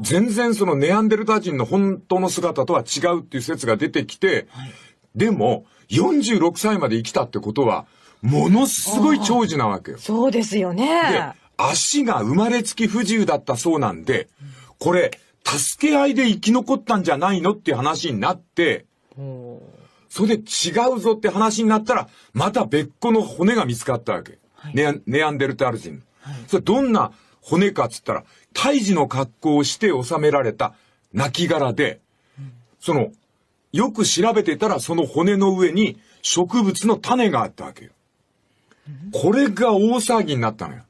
全然そのネアンデルタ人の本当の姿とは違うっていう説が出てきて、はい、でも46歳まで生きたってことは、ものすごい長寿なわけよ。そうですよね。足が生まれつき不自由だったそうなんで、これ、助け合いで生き残ったんじゃないのっていう話になって、それで違うぞって話になったら、また別個の骨が見つかったわけ。はい、ネアンデルタル人。はい、それどんな骨かっつったら、胎児の格好をして収められた亡骸で、その、よく調べてたらその骨の上に植物の種があったわけよ。これが大騒ぎになったのよ。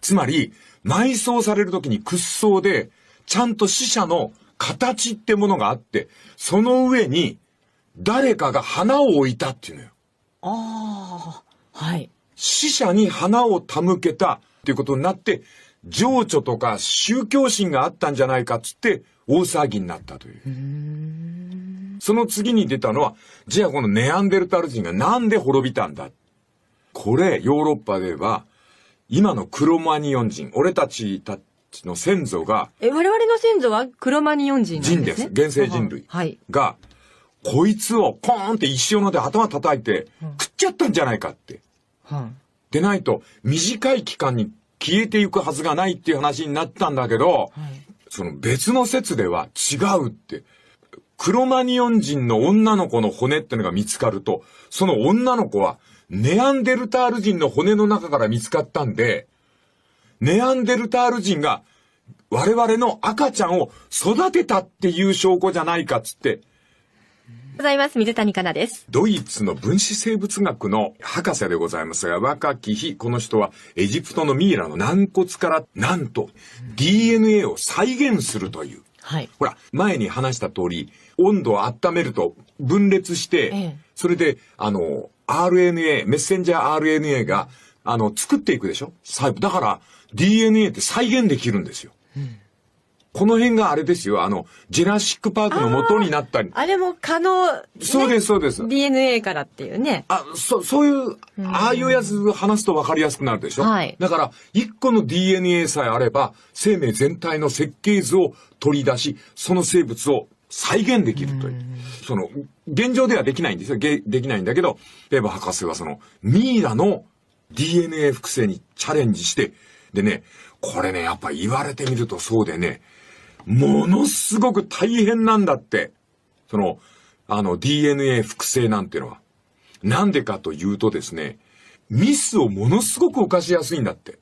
つまり、埋葬される時に屈葬で、ちゃんと死者の形ってものがあって、その上に誰かが花を置いたっていうのよ。ああ、はい。死者に花を手向けたっていうことになって、情緒とか宗教心があったんじゃないかっつって大騒ぎになったという。うその次に出たのは、じゃあこのネアンデルタル人がなんで滅びたんだ。これ、ヨーロッパでは、今のクロマニオン人、俺たちたちの先祖が、え、我々の先祖はクロマニオン人、ね、人です。原生人類。はい。が、こいつをポーンって一生ので頭叩いて、食っちゃったんじゃないかって。うん、でないと、短い期間に消えていくはずがないっていう話になったんだけど、その別の説では違うって。クロマニオン人の女の子の骨ってのが見つかると、その女の子はネアンデルタール人の骨の中から見つかったんで、ネアンデルタール人が我々の赤ちゃんを育てたっていう証拠じゃないかっつって、ございます。水谷香奈です。ドイツの分子生物学の博士でございますが、若き日、この人はエジプトのミイラの軟骨から、なんと DNA を再現するという。はい。ほら、前に話した通り、温度を温めると分裂して、ええ、それで、あの、RNA、メッセンジャー RNA が、あの、作っていくでしょ細だから、DNA って再現できるんですよ。うんこの辺があれですよ、あの、ジェラシックパークの元になったり。あれも可能、ね、そうです、そうです。DNA からっていうね。あ、そ、そういう、ああいうやつ話すと分かりやすくなるでしょ。はい。だから、一個の DNA さえあれば、生命全体の設計図を取り出し、その生物を再現できるという。うその、現状ではできないんですよ。できないんだけど、レバ博士はその、ミイラの DNA 複製にチャレンジして、でね、これね、やっぱ言われてみるとそうでね、ものすごく大変なんだって。その、あの DNA 複製なんてのは。なんでかというとですね、ミスをものすごく犯しやすいんだって。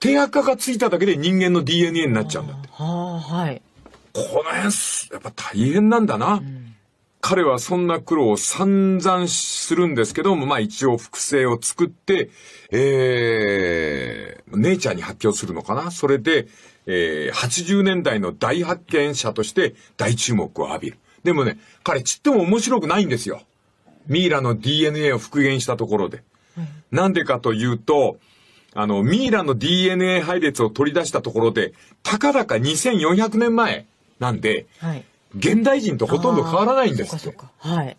手垢がついただけで人間の DNA になっちゃうんだって。ははい。この辺、やっぱ大変なんだな。うん彼はそんな苦労を散々するんですけども、まあ一応複製を作って、えー、ネイチャーに発表するのかなそれで、えー、80年代の大発見者として大注目を浴びる。でもね、彼ちっとも面白くないんですよ。ミイラの DNA を復元したところで。な、うんでかというと、あの、ミイラの DNA 配列を取り出したところで、たかだか2400年前なんで、はい、現代人とほとんど変わらないんですっはい。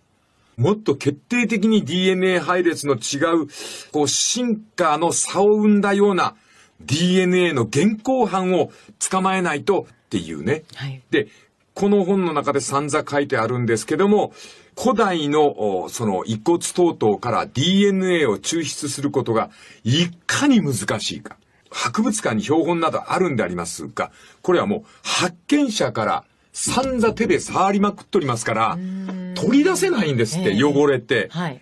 もっと決定的に DNA 配列の違う、こう、進化の差を生んだような DNA の現行犯を捕まえないとっていうね。はい、で、この本の中で散々書いてあるんですけども、古代のその遺骨等々から DNA を抽出することがいかに難しいか。博物館に標本などあるんでありますが、これはもう発見者から散々手で触りまくっとりますから、取り出せないんですって、汚れて。はい、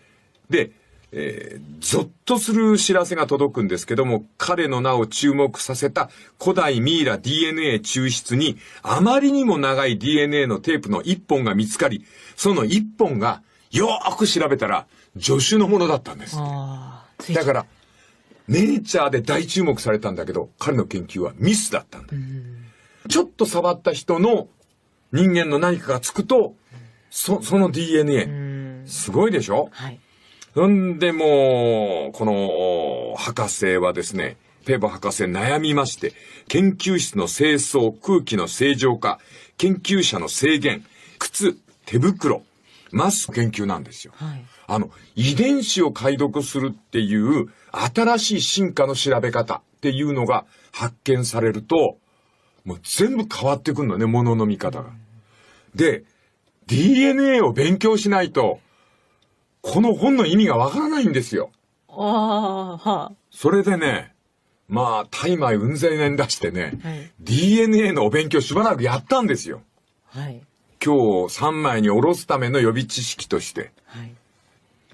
で、えー、ゾッとする知らせが届くんですけども、彼の名を注目させた古代ミイラ DNA 抽出に、あまりにも長い DNA のテープの1本が見つかり、その1本が、よーく調べたら、助手のものだったんです。だから、ネイチャーで大注目されたんだけど、彼の研究はミスだったんだ。んちょっと触った人の人間の何かがつくと、そ、その DNA。すごいでしょ、はいほんでもう、この、博士はですね、ペーボ博士悩みまして、研究室の清掃、空気の正常化、研究者の制限、靴、手袋、マスク研究なんですよ。はい、あの、遺伝子を解読するっていう新しい進化の調べ方っていうのが発見されると、もう全部変わってくるのね、ものの見方が。で、DNA を勉強しないと、この本の意味がわからないんですよ。ああ、はあ。それでね、まあ、大枚うんぜいな出してね、はい、DNA のお勉強しばらくやったんですよ。はい。今日3枚におろすための予備知識として。はい。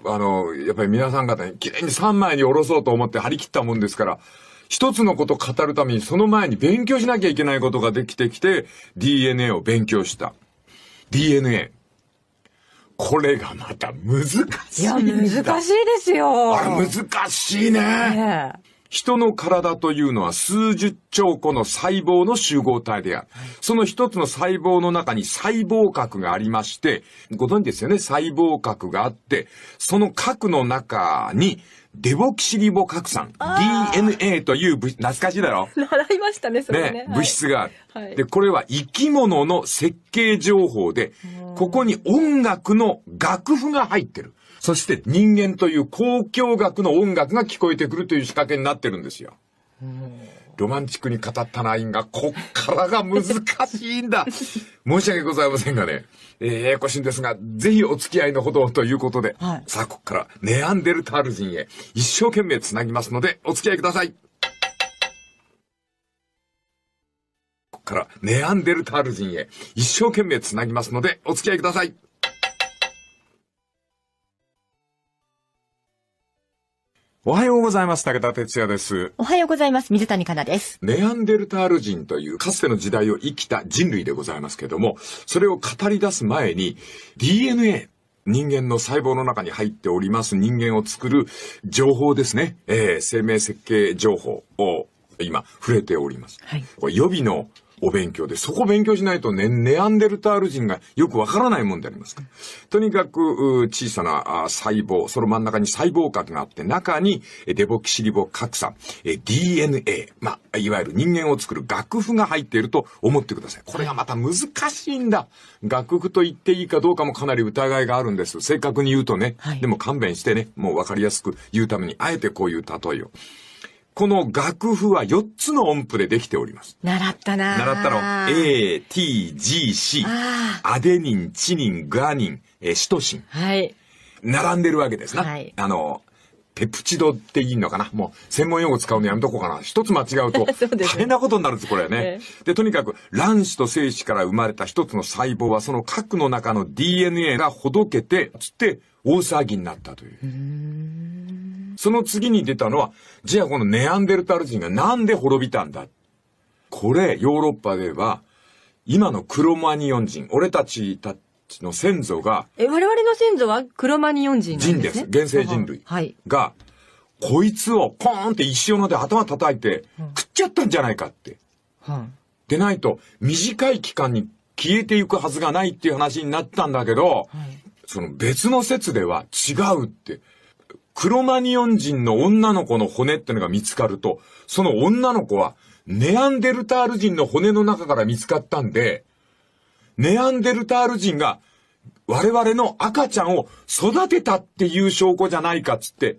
あの、やっぱり皆さん方に綺麗に3枚におろそうと思って張り切ったもんですから、一つのことを語るためにその前に勉強しなきゃいけないことができてきて、DNA を勉強した。DNA。これがまた難しい。いや、難しいですよ。あれ難しいね。ね人の体というのは数十兆個の細胞の集合体である。その一つの細胞の中に細胞核がありまして、ご存知ですよね、細胞核があって、その核の中に、デボキシリボ核酸、DNA という物質、懐かしいだろ習いましたね、それね。ね物質がある、はいで、これは生き物の設計情報で、ここに音楽の楽譜が入ってる。そして人間という交響楽の音楽が聞こえてくるという仕掛けになってるんですよ。ロマンチックに語ったラインが、こっからが難しいんだ。申し訳ございませんがね、えー、ややこしいんですが、ぜひお付き合いのほどということで、はい、さあ、こっからネアンデルタール人へ一生懸命つなぎますので、お付き合いください。こっからネアンデルタール人へ一生懸命つなぎますので、お付き合いください。おはようございます。武田哲也です。おはようございます。水谷香奈です。ネアンデルタール人というかつての時代を生きた人類でございますけども、それを語り出す前に DNA、人間の細胞の中に入っております人間を作る情報ですね。えー、生命設計情報を今触れております。はい、予備のお勉強で、そこ勉強しないとね、ネアンデルタール人がよくわからないもんでありますから。とにかく、小さな細胞、その真ん中に細胞核があって、中にデボキシリボ核酸、DNA、まあ、いわゆる人間を作る楽譜が入っていると思ってください。これがまた難しいんだ。楽譜と言っていいかどうかもかなり疑いがあるんです。正確に言うとね、はい、でも勘弁してね、もうわかりやすく言うために、あえてこういう例えを。この楽譜は4つの音符でできております。習ったな習ったの。A, T, G, C。アデニン、チニン、グアニン、えシトシン。はい。並んでるわけですな。はい、あの、ペプチドっていいのかなもう専門用語使うのやめとこうかな。一つ間違うと 大変なことになるんです、これはね。で、とにかく卵子と精子から生まれた一つの細胞はその核の中の DNA がほどけて、つって大騒ぎになったという。うその次に出たのは、じゃあこのネアンデルタル人がなんで滅びたんだ。これ、ヨーロッパでは、今のクロマニオン人、俺たちたちの先祖が、え、我々の先祖はクロマニオン人、ね、人です。原生人類。はい。が、こいつをポーンって石斧で頭叩いて、食っちゃったんじゃないかって。うん、でないと、短い期間に消えていくはずがないっていう話になったんだけど、はい、その別の説では違うって、クロマニオン人の女の子の骨ってのが見つかると、その女の子はネアンデルタール人の骨の中から見つかったんで、ネアンデルタール人が我々の赤ちゃんを育てたっていう証拠じゃないかっつって、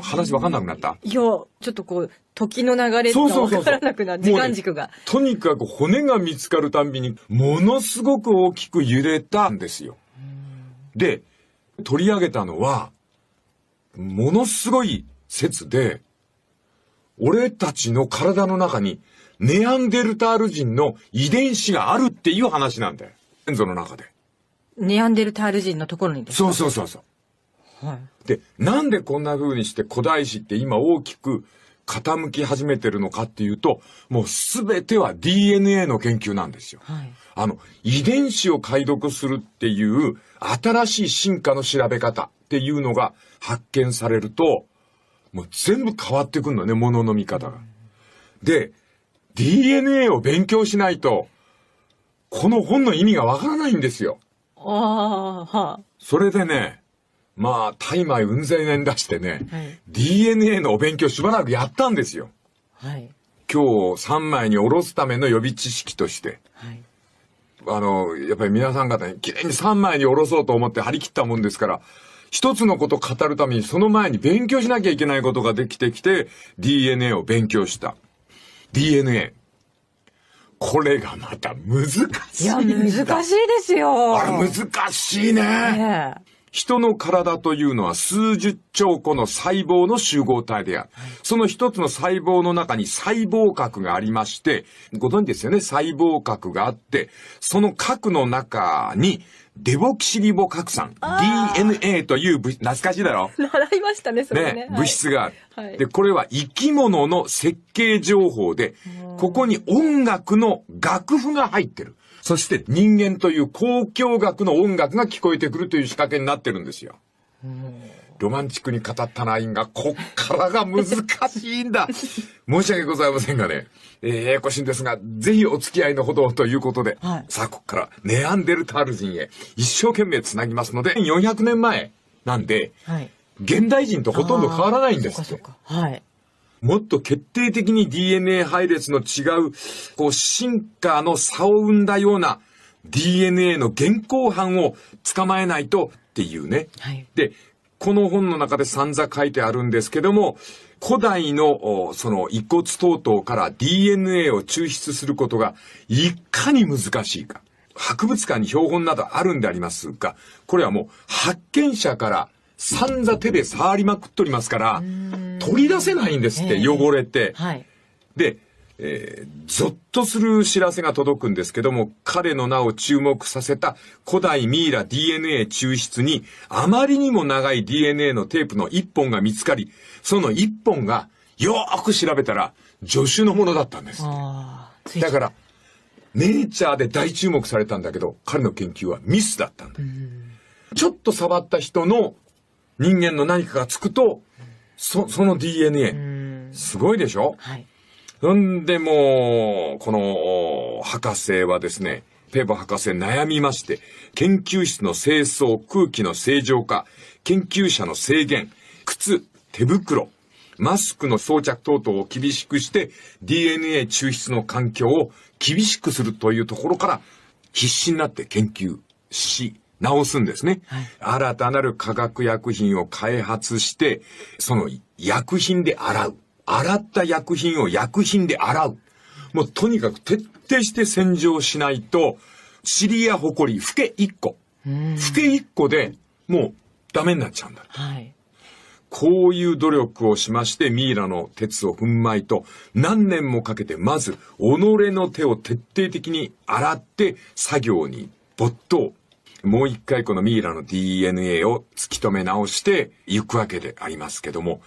話わかんなくなったいや、ちょっとこう、時の流れがわからなくなて、時間軸が、ね、とにかく骨が見つかるたんびに、ものすごく大きく揺れたんですよ。で、取り上げたのは、ものすごい説で、俺たちの体の中にネアンデルタール人の遺伝子があるっていう話なんだよ。先祖の中で。ネアンデルタール人のところにそうそうそうそう。はい。で、なんでこんな風にして古代史って今大きく傾き始めてるのかっていうと、もうすべては DNA の研究なんですよ。はい、あの、遺伝子を解読するっていう新しい進化の調べ方っていうのが発見されると、もう全部変わってくるのね、ものの見方が。で、DNA を勉強しないと、この本の意味がわからないんですよ。ああ、はあ。それでね、まあ、大麻うんぜり出してね、はい、DNA のお勉強しばらくやったんですよ。はい、今日3枚におろすための予備知識として。はいあの、やっぱり皆さん方に綺麗に3枚におろそうと思って張り切ったもんですから、一つのことを語るためにその前に勉強しなきゃいけないことができてきて、DNA を勉強した。DNA。これがまた難しい。いや、難しいですよ。あれ難しいね。ね人の体というのは数十兆個の細胞の集合体である。その一つの細胞の中に細胞核がありまして、ご存知ですよね、細胞核があって、その核の中に、デボキシリボ核酸、DNA という物、懐かしいだろ習いましたね、それね。ね物質がある、はい、で、これは生き物の設計情報で、ここに音楽の楽譜が入ってる。そして人間という交響楽の音楽が聞こえてくるという仕掛けになってるんですよ。ロマンチックに語ったラインが、こっからが難しいんだ。申し訳ございませんがね、えー、ややこしいんですが、ぜひお付き合いのほどということで、はい、さあ、こっからネアンデルタール人へ一生懸命つなぎますので、400年前なんで、はい、現代人とほとんど変わらないんですって。はいもっと決定的に DNA 配列の違う、こう、進化の差を生んだような DNA の現行犯を捕まえないとっていうね。はい、で、この本の中で散々書いてあるんですけども、古代のその遺骨等々から DNA を抽出することがいかに難しいか。博物館に標本などあるんでありますが、これはもう発見者から散々手で触りまくっとりますから、取り出せないんですって、汚れて。はい、で、えー、ゾッとする知らせが届くんですけども、彼の名を注目させた古代ミイラ DNA 抽出に、あまりにも長い DNA のテープの一本が見つかり、その一本が、よーく調べたら、助手のものだったんです。だから、ネイチャーで大注目されたんだけど、彼の研究はミスだったんだ。ちょっと触った人の人間の何かがつくと、そ、その DNA。すごいでしょはい。そんでもこの、博士はですね、ペーボ博士悩みまして、研究室の清掃、空気の正常化、研究者の制限、靴、手袋、マスクの装着等々を厳しくして、DNA 抽出の環境を厳しくするというところから、必死になって研究し、直すんですね。はい、新たなる化学薬品を開発して、その薬品で洗う。洗った薬品を薬品で洗う。もうとにかく徹底して洗浄しないと、尻やホコリ、フケ1個。フケ1個でもうダメになっちゃうんだ。はい、こういう努力をしまして、ミイラの鉄を粉米と何年もかけて、まず、己の手を徹底的に洗って作業に没頭。もう一回このミイラの DNA を突き止め直していくわけでありますけども、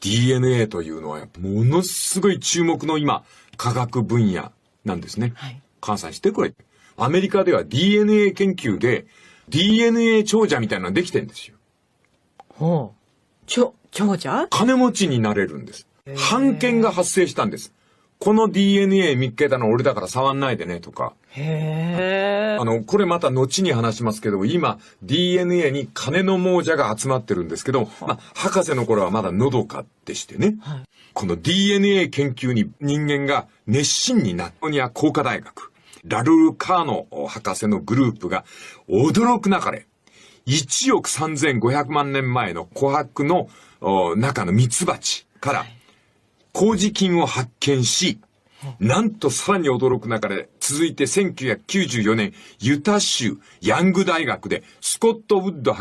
DNA というのはものすごい注目の今、科学分野なんですね。はい、関西してこれ。アメリカでは DNA 研究で DNA 長者みたいなのできてんですよ。ほう。ちょ、長者金持ちになれるんです。半権が発生したんです。この DNA 見っけたの俺だから触んないでねとか。へあの、これまた後に話しますけど、今 DNA に金の亡者が集まってるんですけど、まあ、博士の頃はまだのどかでしてね、はい、この DNA 研究に人間が熱心になったには工科大学、ラルル・カーノ博士のグループが驚くなかれ、1億3500万年前の琥珀の中のミツバチから、はい事金を発見し、なんとさらに驚く中で、続いて1994年、ユタ州ヤング大学でスコット・ウッド